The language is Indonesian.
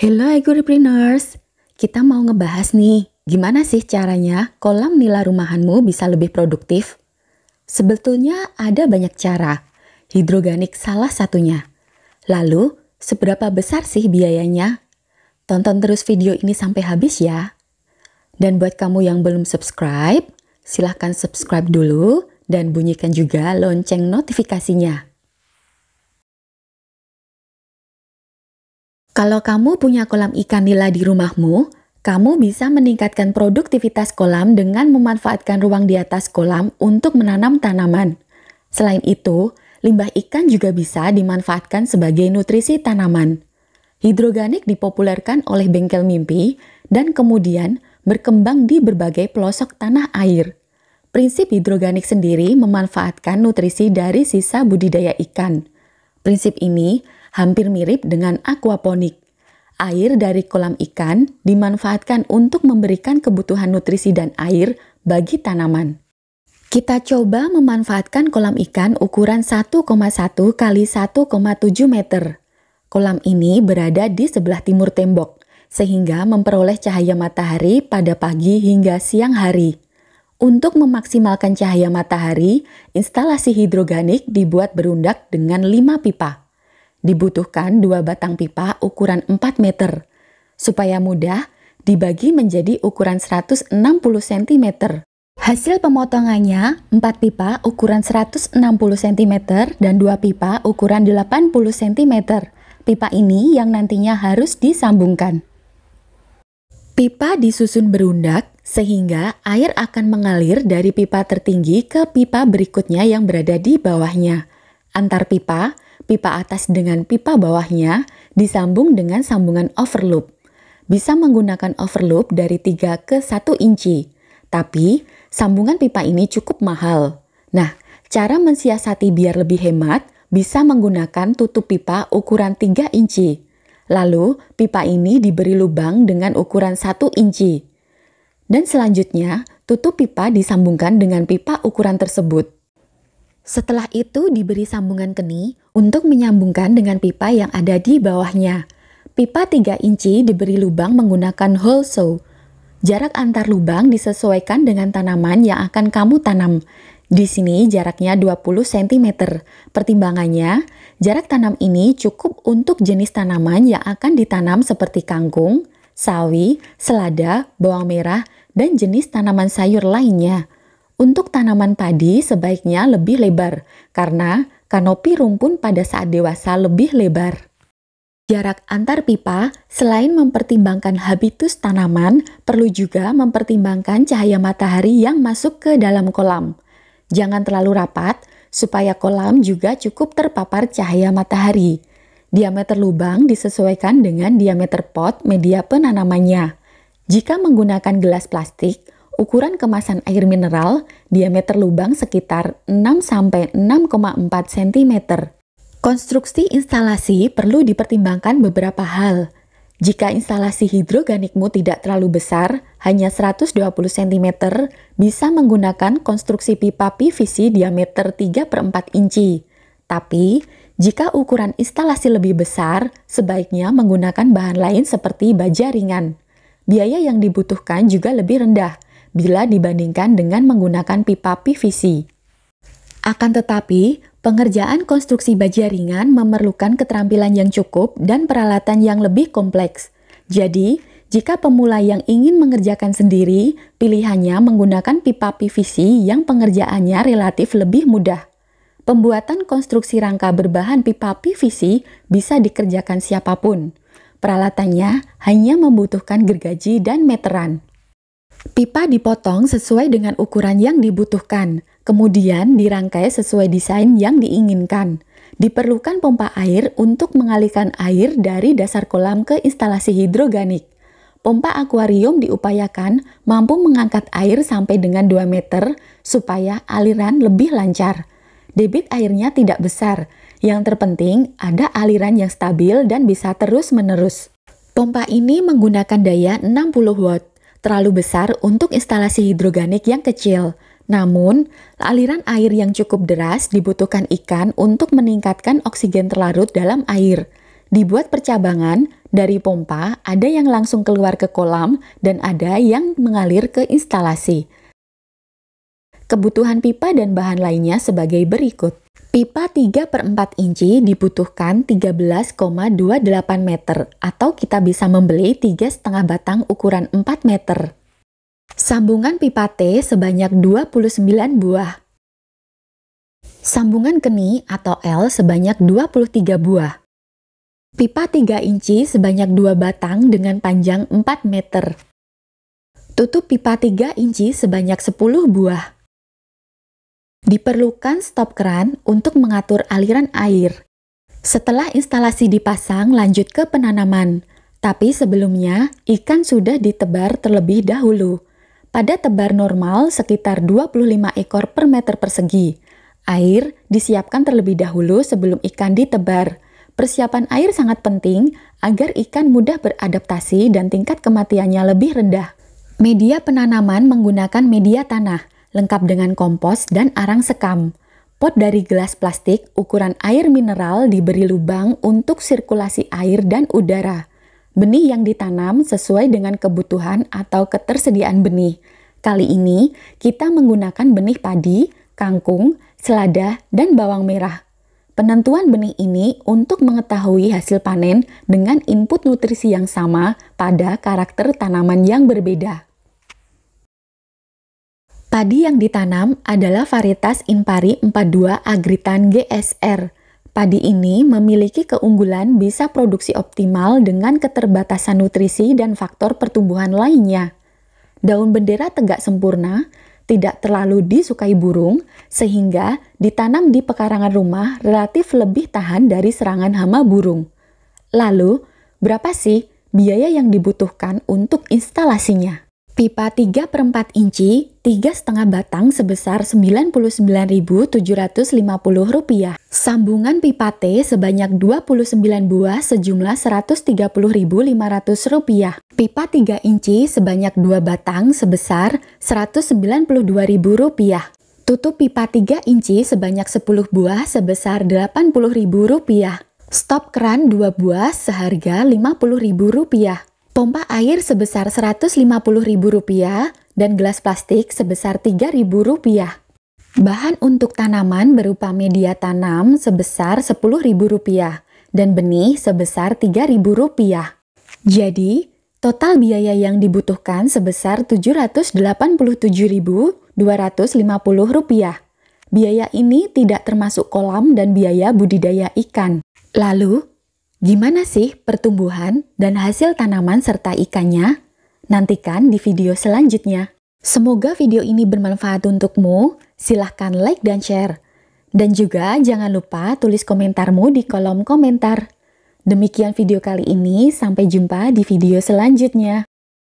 Hello Agripreneurs, kita mau ngebahas nih, gimana sih caranya kolam nila rumahanmu bisa lebih produktif? Sebetulnya ada banyak cara, hidroganik salah satunya. Lalu, seberapa besar sih biayanya? Tonton terus video ini sampai habis ya. Dan buat kamu yang belum subscribe, silahkan subscribe dulu dan bunyikan juga lonceng notifikasinya Kalau kamu punya kolam ikan nila di rumahmu, kamu bisa meningkatkan produktivitas kolam dengan memanfaatkan ruang di atas kolam untuk menanam tanaman. Selain itu, limbah ikan juga bisa dimanfaatkan sebagai nutrisi tanaman. Hidroganik dipopulerkan oleh bengkel mimpi dan kemudian berkembang di berbagai pelosok tanah air. Prinsip hidroganik sendiri memanfaatkan nutrisi dari sisa budidaya ikan. Prinsip ini hampir mirip dengan aquaponik. Air dari kolam ikan dimanfaatkan untuk memberikan kebutuhan nutrisi dan air bagi tanaman. Kita coba memanfaatkan kolam ikan ukuran 1,1 x 1,7 meter. Kolam ini berada di sebelah timur tembok, sehingga memperoleh cahaya matahari pada pagi hingga siang hari. Untuk memaksimalkan cahaya matahari, instalasi hidroganik dibuat berundak dengan 5 pipa. Dibutuhkan dua batang pipa ukuran 4 meter. Supaya mudah, dibagi menjadi ukuran 160 cm. Hasil pemotongannya, 4 pipa ukuran 160 cm dan 2 pipa ukuran 80 cm. Pipa ini yang nantinya harus disambungkan. Pipa disusun berundak sehingga air akan mengalir dari pipa tertinggi ke pipa berikutnya yang berada di bawahnya. Antar pipa, pipa atas dengan pipa bawahnya disambung dengan sambungan overloop. Bisa menggunakan overloop dari 3 ke 1 inci, tapi sambungan pipa ini cukup mahal. Nah, cara mensiasati biar lebih hemat bisa menggunakan tutup pipa ukuran 3 inci. Lalu, pipa ini diberi lubang dengan ukuran 1 inci. Dan selanjutnya, tutup pipa disambungkan dengan pipa ukuran tersebut. Setelah itu diberi sambungan keni untuk menyambungkan dengan pipa yang ada di bawahnya. Pipa 3 inci diberi lubang menggunakan hole saw. Jarak antar lubang disesuaikan dengan tanaman yang akan kamu tanam. Di sini jaraknya 20 cm. Pertimbangannya, jarak tanam ini cukup untuk jenis tanaman yang akan ditanam seperti kangkung, sawi, selada, bawang merah, dan jenis tanaman sayur lainnya. Untuk tanaman padi sebaiknya lebih lebar karena kanopi rumpun pada saat dewasa lebih lebar. Jarak antar pipa selain mempertimbangkan habitus tanaman, perlu juga mempertimbangkan cahaya matahari yang masuk ke dalam kolam. Jangan terlalu rapat supaya kolam juga cukup terpapar cahaya matahari. Diameter lubang disesuaikan dengan diameter pot media penanamannya. Jika menggunakan gelas plastik, ukuran kemasan air mineral, diameter lubang sekitar 6-6,4 cm. Konstruksi instalasi perlu dipertimbangkan beberapa hal. Jika instalasi hidroganikmu tidak terlalu besar, hanya 120 cm, bisa menggunakan konstruksi pipa PVC diameter 3 per 4 inci. Tapi, jika ukuran instalasi lebih besar, sebaiknya menggunakan bahan lain seperti baja ringan. Biaya yang dibutuhkan juga lebih rendah – bila dibandingkan dengan menggunakan pipa PVC. Akan tetapi, pengerjaan konstruksi baja ringan memerlukan keterampilan yang cukup dan peralatan yang lebih kompleks. Jadi, jika pemula yang ingin mengerjakan sendiri, pilihannya menggunakan pipa PVC yang pengerjaannya relatif lebih mudah. Pembuatan konstruksi rangka berbahan pipa PVC bisa dikerjakan siapapun. Peralatannya hanya membutuhkan gergaji dan meteran. Pipa dipotong sesuai dengan ukuran yang dibutuhkan, kemudian dirangkai sesuai desain yang diinginkan. Diperlukan pompa air untuk mengalihkan air dari dasar kolam ke instalasi hidroganik. Pompa akuarium diupayakan mampu mengangkat air sampai dengan 2 meter supaya aliran lebih lancar. Debit airnya tidak besar, yang terpenting ada aliran yang stabil dan bisa terus-menerus. Pompa ini menggunakan daya 60 watt terlalu besar untuk instalasi hidroganik yang kecil. Namun, aliran air yang cukup deras dibutuhkan ikan untuk meningkatkan oksigen terlarut dalam air. Dibuat percabangan dari pompa, ada yang langsung keluar ke kolam dan ada yang mengalir ke instalasi. Kebutuhan pipa dan bahan lainnya sebagai berikut. Pipa 3 per 4 inci dibutuhkan 13,28 meter atau kita bisa membeli 3,5 batang ukuran 4 meter. Sambungan pipa T sebanyak 29 buah. Sambungan keni atau L sebanyak 23 buah. Pipa 3 inci sebanyak 2 batang dengan panjang 4 meter. Tutup pipa 3 inci sebanyak 10 buah. Diperlukan stop keran untuk mengatur aliran air. Setelah instalasi dipasang, lanjut ke penanaman. Tapi sebelumnya, ikan sudah ditebar terlebih dahulu. Pada tebar normal sekitar 25 ekor per meter persegi. Air disiapkan terlebih dahulu sebelum ikan ditebar. Persiapan air sangat penting agar ikan mudah beradaptasi dan tingkat kematiannya lebih rendah. Media penanaman menggunakan media tanah lengkap dengan kompos dan arang sekam. Pot dari gelas plastik ukuran air mineral diberi lubang untuk sirkulasi air dan udara. Benih yang ditanam sesuai dengan kebutuhan atau ketersediaan benih. Kali ini kita menggunakan benih padi, kangkung, selada, dan bawang merah. Penentuan benih ini untuk mengetahui hasil panen dengan input nutrisi yang sama pada karakter tanaman yang berbeda. Padi yang ditanam adalah varietas Impari 42 Agritan GSR. Padi ini memiliki keunggulan bisa produksi optimal dengan keterbatasan nutrisi dan faktor pertumbuhan lainnya. Daun bendera tegak sempurna, tidak terlalu disukai burung, sehingga ditanam di pekarangan rumah relatif lebih tahan dari serangan hama burung. Lalu, berapa sih biaya yang dibutuhkan untuk instalasinya? Pipa 3 per 4 inci, 3,5 batang sebesar Rp99.750. Sambungan pipa T sebanyak 29 buah sejumlah Rp130.500. Pipa 3 inci sebanyak 2 batang sebesar Rp192.000. Tutup pipa 3 inci sebanyak 10 buah sebesar Rp80.000. Stop keran 2 buah seharga Rp50.000 pompa air sebesar Rp150.000 dan gelas plastik sebesar Rp3.000. Bahan untuk tanaman berupa media tanam sebesar Rp10.000 dan benih sebesar Rp3.000. Jadi, total biaya yang dibutuhkan sebesar Rp787.250. Biaya ini tidak termasuk kolam dan biaya budidaya ikan. Lalu, Gimana sih pertumbuhan dan hasil tanaman serta ikannya? Nantikan di video selanjutnya. Semoga video ini bermanfaat untukmu. Silahkan like dan share. Dan juga jangan lupa tulis komentarmu di kolom komentar. Demikian video kali ini, sampai jumpa di video selanjutnya.